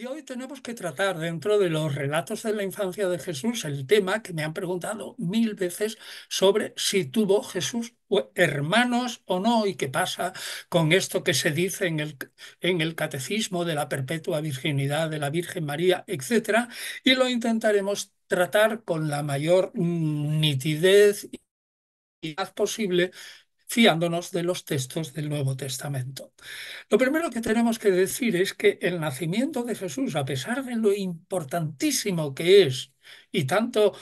Y hoy tenemos que tratar dentro de los relatos de la infancia de Jesús el tema que me han preguntado mil veces sobre si tuvo Jesús pues, hermanos o no y qué pasa con esto que se dice en el, en el catecismo de la perpetua virginidad de la Virgen María, etc. Y lo intentaremos tratar con la mayor nitidez y posible fiándonos de los textos del Nuevo Testamento. Lo primero que tenemos que decir es que el nacimiento de Jesús, a pesar de lo importantísimo que es, y tanto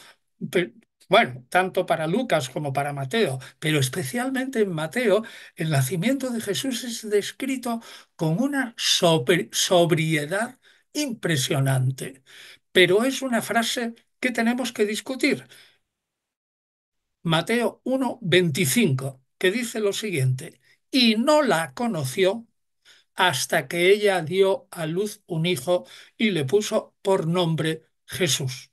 bueno, tanto para Lucas como para Mateo, pero especialmente en Mateo, el nacimiento de Jesús es descrito con una sobriedad impresionante. Pero es una frase que tenemos que discutir. Mateo 1, 25 que dice lo siguiente, y no la conoció hasta que ella dio a luz un hijo y le puso por nombre Jesús.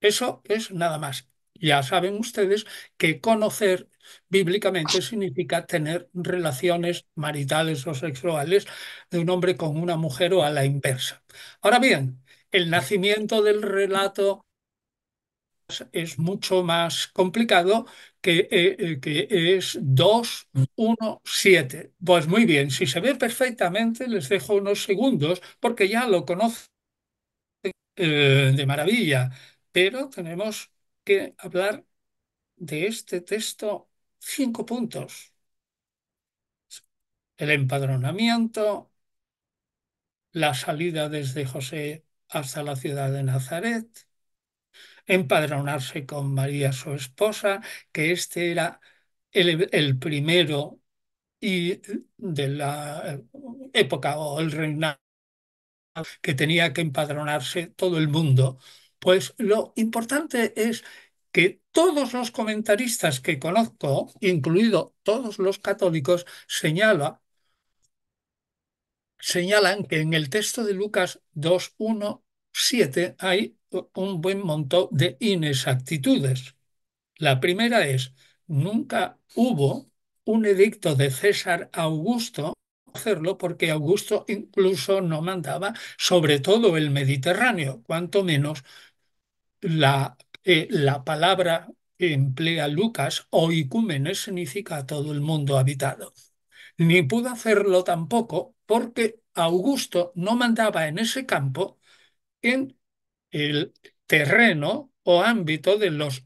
Eso es nada más. Ya saben ustedes que conocer bíblicamente significa tener relaciones maritales o sexuales de un hombre con una mujer o a la inversa. Ahora bien, el nacimiento del relato es mucho más complicado eh, eh, que, es que es 7. Pues muy bien, si se ve perfectamente, les dejo unos segundos porque ya lo conocen eh, de maravilla, pero tenemos que hablar de este texto cinco puntos. El empadronamiento, la salida desde José hasta la ciudad de Nazaret, empadronarse con María su esposa, que este era el, primero y de la época o el reinado que tenía que empadronarse todo el mundo. Pues lo importante es que todos los comentaristas que conozco, incluido todos los católicos, señalan que en el texto de Lucas 2.1.7 hay un buen montón de inexactitudes. La primera es, nunca hubo un edicto de César Augusto hacerlo porque Augusto incluso no mandaba sobre todo el Mediterráneo, cuanto menos la, eh, la palabra que emplea Lucas o icúmenes significa todo el mundo habitado. Ni pudo hacerlo tampoco porque Augusto no mandaba en ese campo en el terreno o ámbito de los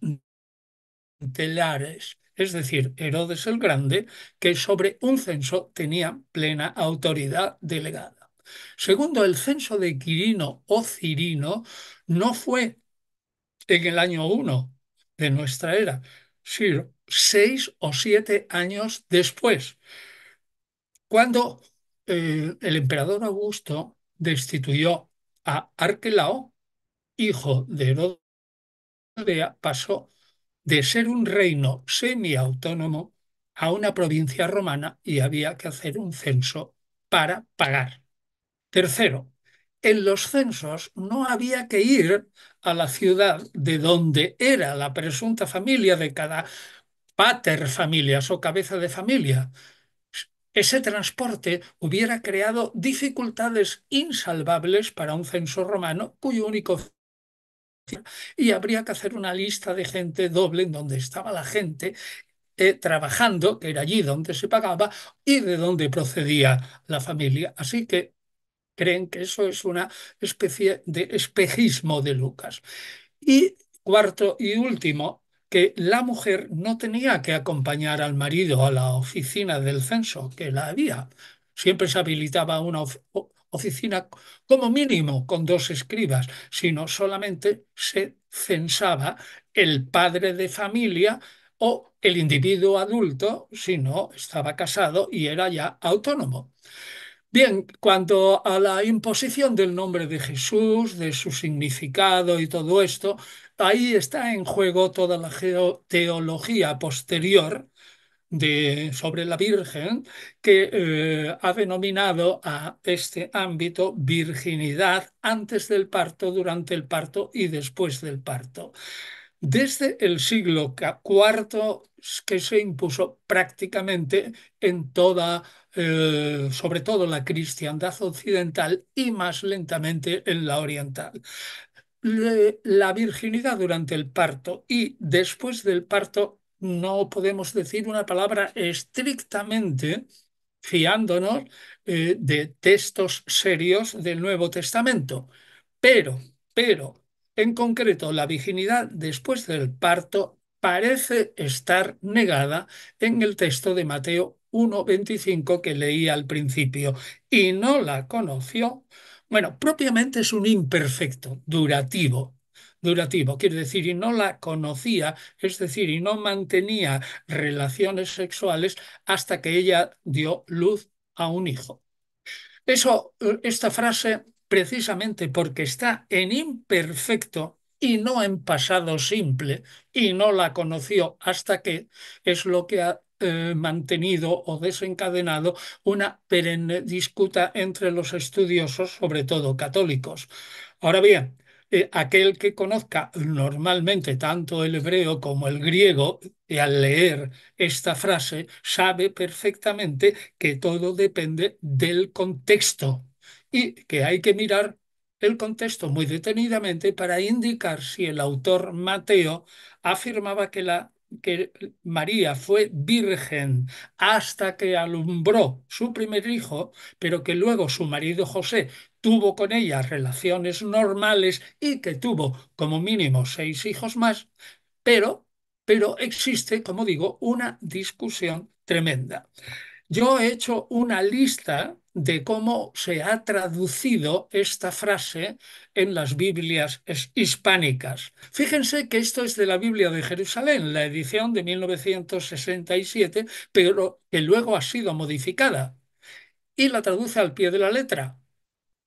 telares, es decir, Herodes el Grande, que sobre un censo tenía plena autoridad delegada. Segundo, el censo de Quirino o Cirino no fue en el año 1 de nuestra era, sino seis o siete años después, cuando eh, el emperador Augusto destituyó a Arquelao hijo de Herodes, pasó de ser un reino semiautónomo a una provincia romana y había que hacer un censo para pagar. Tercero, en los censos no había que ir a la ciudad de donde era la presunta familia de cada pater familias o cabeza de familia. Ese transporte hubiera creado dificultades insalvables para un censo romano cuyo único y habría que hacer una lista de gente doble en donde estaba la gente eh, trabajando, que era allí donde se pagaba, y de donde procedía la familia. Así que creen que eso es una especie de espejismo de Lucas. Y cuarto y último, que la mujer no tenía que acompañar al marido a la oficina del censo, que la había. Siempre se habilitaba una, oficina como mínimo con dos escribas, sino solamente se censaba el padre de familia o el individuo adulto si no estaba casado y era ya autónomo. Bien, cuanto a la imposición del nombre de Jesús, de su significado y todo esto, ahí está en juego toda la teología posterior de, sobre la Virgen que eh, ha denominado a este ámbito virginidad antes del parto, durante el parto y después del parto. Desde el siglo IV que se impuso prácticamente en toda, eh, sobre todo la cristiandad occidental y más lentamente en la oriental la virginidad durante el parto y después del parto no podemos decir una palabra estrictamente fiándonos eh, de textos serios del Nuevo Testamento. Pero, pero, en concreto, la virginidad después del parto parece estar negada en el texto de Mateo 1.25 que leí al principio y no la conoció. Bueno, propiamente es un imperfecto, durativo, durativo, quiere decir, y no la conocía, es decir, y no mantenía relaciones sexuales hasta que ella dio luz a un hijo. Eso, eh, esta frase, precisamente porque está en imperfecto y no en pasado simple, y no la conoció hasta que, es lo que ha eh, mantenido o desencadenado una perenne disputa entre los estudiosos, sobre todo católicos. Ahora bien, eh, aquel que conozca normalmente tanto el hebreo como el griego, y al leer esta frase, sabe perfectamente que todo depende del contexto y que hay que mirar el contexto muy detenidamente para indicar si el autor Mateo afirmaba que la que María fue virgen hasta que alumbró su primer hijo, pero que luego su marido José tuvo con ella relaciones normales y que tuvo como mínimo seis hijos más, pero, pero existe, como digo, una discusión tremenda. Yo he hecho una lista de cómo se ha traducido esta frase en las Biblias hispánicas. Fíjense que esto es de la Biblia de Jerusalén, la edición de 1967, pero que luego ha sido modificada. Y la traduce al pie de la letra.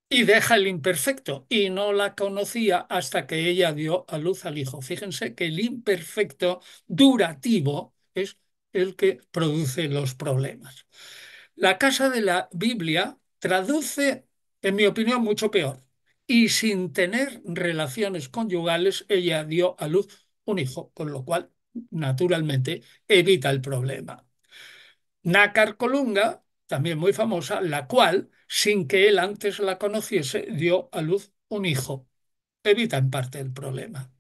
Y deja el imperfecto. Y no la conocía hasta que ella dio a luz al hijo. Fíjense que el imperfecto durativo es el que produce los problemas. La Casa de la Biblia traduce, en mi opinión, mucho peor. Y sin tener relaciones conyugales, ella dio a luz un hijo, con lo cual, naturalmente, evita el problema. Nácar Colunga, también muy famosa, la cual, sin que él antes la conociese, dio a luz un hijo. Evita en parte el problema.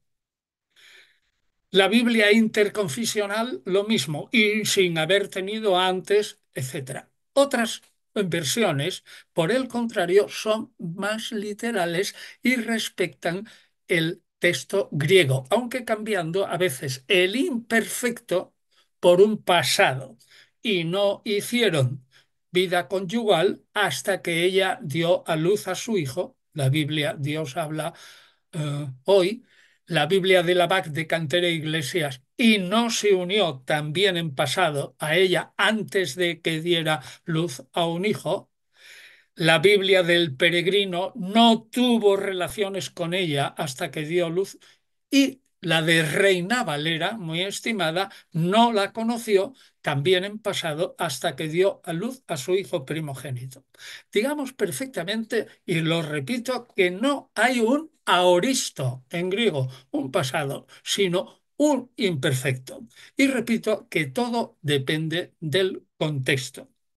La Biblia interconfesional, lo mismo, y sin haber tenido antes, etc. Otras versiones, por el contrario, son más literales y respetan el texto griego, aunque cambiando a veces el imperfecto por un pasado. Y no hicieron vida conyugal hasta que ella dio a luz a su hijo. La Biblia, Dios habla eh, hoy, la Biblia de Labac de Cantera Iglesias y no se unió también en pasado a ella antes de que diera luz a un hijo, la Biblia del peregrino no tuvo relaciones con ella hasta que dio luz y la de Reina Valera, muy estimada, no la conoció también en pasado hasta que dio a luz a su hijo primogénito. Digamos perfectamente, y lo repito, que no hay un aoristo en griego, un pasado, sino un imperfecto. Y repito que todo depende del contexto.